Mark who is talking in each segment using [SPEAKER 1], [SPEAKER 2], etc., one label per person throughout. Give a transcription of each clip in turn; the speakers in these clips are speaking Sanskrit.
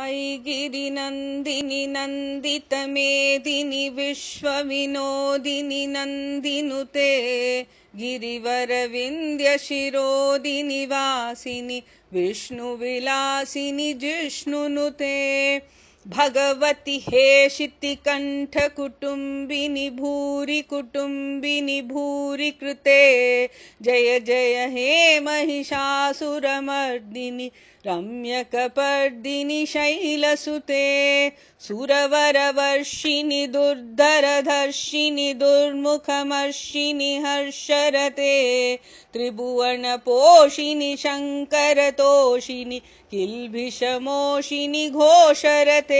[SPEAKER 1] मय गिरिनन्दिनि नन्दितमेदिनि विश्वविनोदिनि नन्दिनुते गिरिवरविन्द्यशिरोदिनि वासिनि विष्णुविलासिनि जिष्णुनुते भगवति हे शितिकण्ठकुटुम्बिनि कुटुम्बिनि भूरि कुटुम्बिनि भूरि कृते जय जय हे महिषासुरमर्दिनि रम्यकपर्दिनि शैलसुते सुरवरवर्षिणि दुर्धरधर्षिणि दुर्मुखमर्षिणि हर्षरते त्रिभुवनपोषिणि शङ्करतोषिणि किल्भिषमोषिणि घोषरते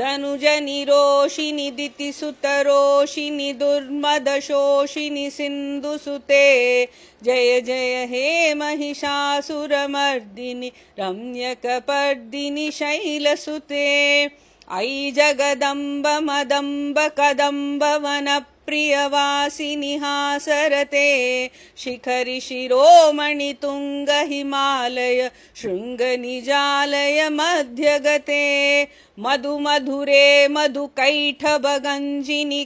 [SPEAKER 1] धनुजनि रोषि नि दितिसुतरोषिनि दुर्मदशोषिनि सिन्धुसुते जय जय हे महिषासुरमर्दिनि रम्यकपर्दिनि शैलसुते अयि जगदम्ब मदम्ब कदम्ब हासरते शिखरि शिरोमणितुङ्ग हिमालय शृङ्गनिजालय मध्यगते मधु मधुरे मधुकैठब गञ्जिनि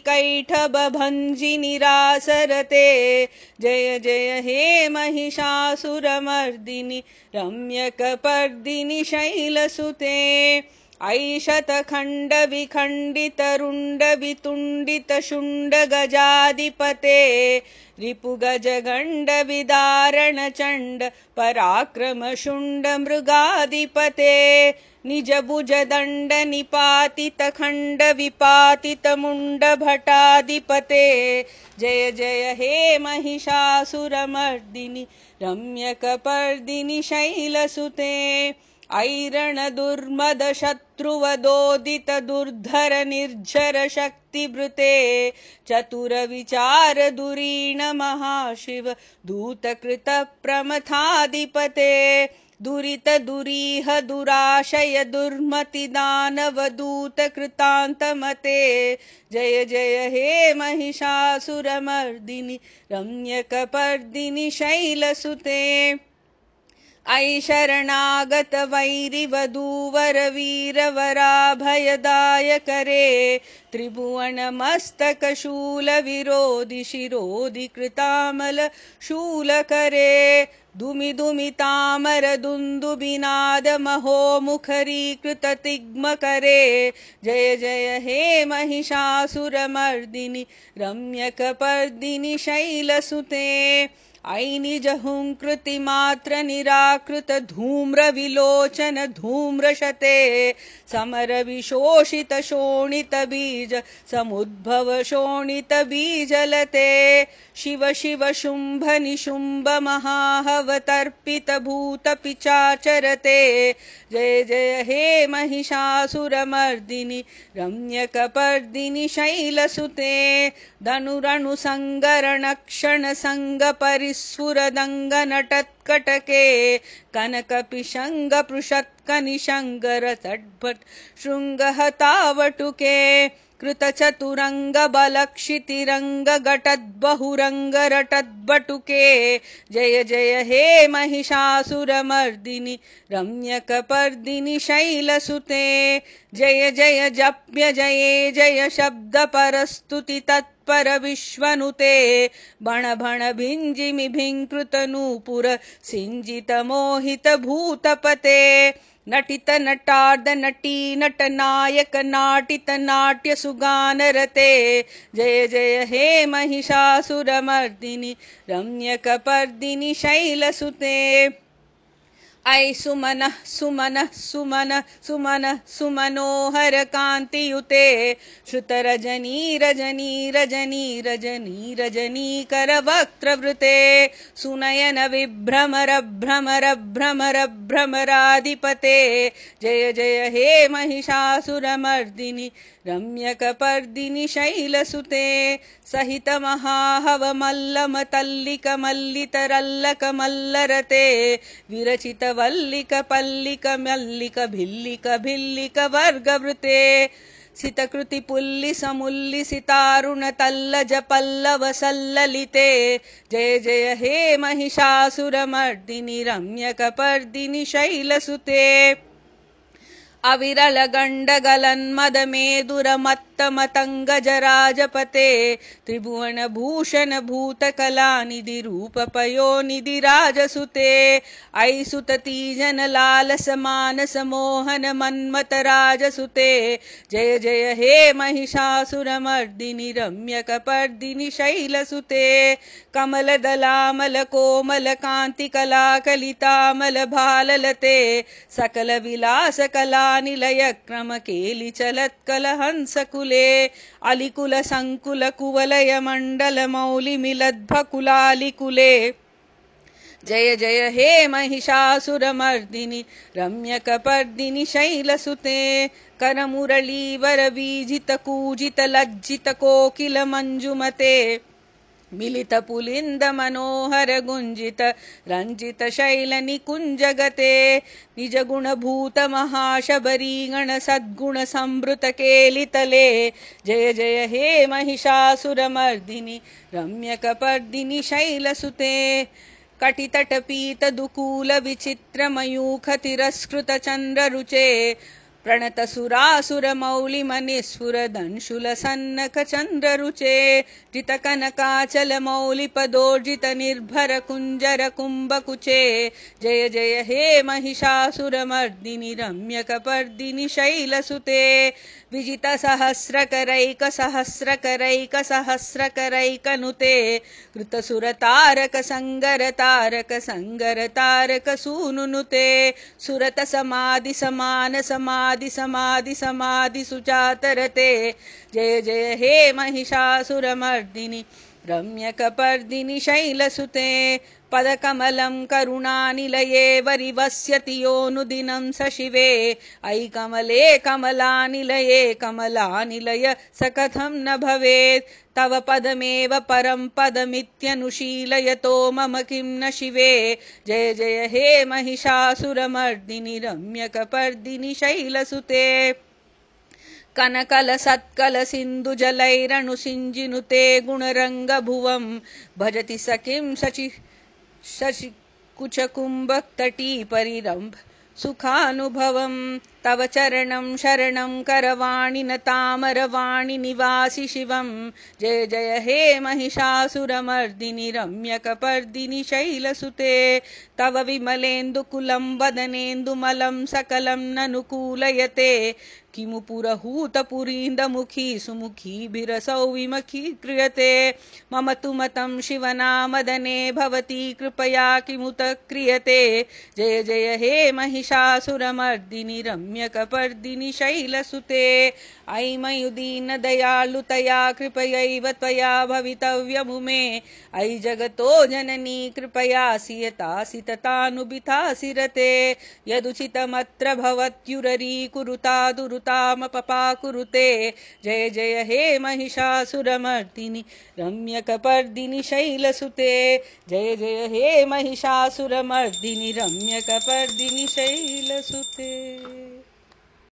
[SPEAKER 1] जय जय हे महिषासुरमर्दिनि रम्यकपर्दिनि शैलसुते ऐषत रिपुगजगण्डविदारणचण्ड पराक्रमशुण्डमृगाधिपते निजभुजदण्डनिपातितखण्डविपातितमुण्डभटाधिपते जय जय हे महिषासुरमर्दिनि रम्यकपर्दिनि शैलसुते ऐरण दुर्मद शत्रुवदोदित दुर्धर निर्झर शक्तिभृते चतुर दुरीण महाशिव दूतकृत प्रमथाधिपते दुरित दुरीह दुराशय दुर्मति जय जय हे महिषासुरमर्दिनि रम्यकपर्दिनि शैलसुते ऐ शरणागत वैरिवधूवरवीरवराभयदायकरे शिरोधि कृतामल शूलकरे दुमि तिग्म करे। जय जय हे महिषासुरमर्दिनि रम्यकपर्दिनि शैलसुते ऐनि जहुङ्कृति निराकृत धूम्र धूम्रशते समर विशोषित शोणित बीज समुद्भव शोणित शिव शिव शुम्भ निशुम्भ महाहव जय जय हे महिषासुरमर्दिनि रम्यकपर्दिनि शैलसुते सुते सुरदङ्ग नटत् शृङ्गहतावटुके कनकपिशङ्ग पृषत् जय जय हे महिषासुरमर्दिनि रम्यक शैलसुते शैल सुते जय जय जप्य जये जय शब्द तत् परविश्वनुते विश्वनुते सिञ्जितमोहितभूतपते भणभिञ्जिमिभिङ्कृत नूपुर सिञ्जित मोहित भूतपते नटित नटार्द नटी नट नायक नाटित नाट्य सुगानरते जय जय हे महिषासुरमर्दिनि रम्यकपर्दिनि शैलसुते ऐ सुमन सुमन सुमन सुमन सुमनोहर कान्तियुते श्रुत रजनी रजनी रजनी रजनी करवक्त्रवृते सुनयन विभ्रमर भ्रमर भ्रमर भ्रमराधिपते जय जय हे महिषासुरमर्दिनि रम्यकपर्दिनि शैलसुते सहित महाहव मल्लमतल्लिक मल्लितरल्लकमल्लरते विरचित वल्लिक पल्लिक मल्लिक भिल्लिक भिल्लिक वर्गवृते सितकृति पुल्लि समुल्लि सितारुण तल्लज पल्लव सल्लिते जय जय हे महिषासुर मर्दिनि रम्यक पर्दिनि शैलसुते अविरलगण्डगलन्मदमेदुरमत्तमतङ्गजराजपते गण्ड गलन्मद मे दुर त्रिभुवन भूषण भूत राजसुते लाल जय जय हे महिषासुरमर्दिनि रम्यकपर्दिनि शैलसुते कमलदलामलकोमलकान्तिकलाकलितामलभाललते शैल कोमल कांति कला निलय क्रम केलि चलत् अलिकुल संकुल कुवलय मिलद्भकुलालिकुले जय जय हे महिषासुरमर्दिनि रम्यक शैलसुते। शैल करमुरली कूजित लज्जित कोकिल मञ्जुमते मिलित पुलिन्द मनोहर गुञ्जित रञ्जित शैल निकुञ्जगते निज भूत महाशबरी गण सद्गुण केलितले जय जय हे महिषासुरमर्दिनि रम्यक पर्दिनि शैलसुते कटितट पीत दुकूल विचित्र मयूख तिरस्कृत चन्द्र रुचे प्रणत सुरासुर मौलि मनिस्सुरदंशुल सन्नक चन्द्र रुचे पदोर्जित निर्भर कुञ्जर कुम्भकुचे जय जय हे महिषासुर मर्दिनि रम्य कपर्दिनि शैल सुते विजित सहस्र करैक सहस्र करैक सहस्र करैकनुते कृत सुर तारक समाधि समाधि समाधि सुचातरते जय जय हे महिषासुरमर्दिनी रम्यकपर्दिनिशैलसुते पदकमलं करुणानिलये वरिवस्यति योऽनुदिनम् स शिवे अयि कमले कमलानिलये कमलानिलय स कथं न भवेत् तव पदमेव परं पदमित्यनुशीलयतो मम किं न शिवे जय जय हे महिषासुरमर्दिनि रम्यकपर्दिनि शैलसुते कनकल सत्कल सिन्धु जलैरनु सिञ्जिनुते गुणरङ्ग भजति शचि शचिकुचकुम्भक्तटीपरिरम्भ सुखानुभवम् तव चरणं शरणं करवाणि न तामरवाणि निवासि शिवं जय जय हे महिषासुरमर्दिनि रम्य कपर्दिनि शैलसुते तव विमलेन्दुकुलं वदनेन्दुमलं सकलं ननुकूलयते किमु पुरहूतपुरीन्दमुखी सुमुखीभिरसौ विमुखी क्रियते मम तु मतं शिवना मदने भवति कृपया किमुत क्रियते जय जय हे महिषासुरमर्दिनि रम्य रम्यकपर्दिनि शैलसुते अयि कृपयैव त्वया भवितव्यमुमे भूमे अयि जगतो जननी कृपया सीयता सीततानुबिता सिरते यदुचितमत्र भवत्युरीकुरुता दुरुतामपपा कुरुते जय जय हे महिषासुरमर्दिनि रम्यकपर्दिनिशैलसुते जय जय हे महिषासुरमर्दिनि रम्यकपर्दिनिशैलसुते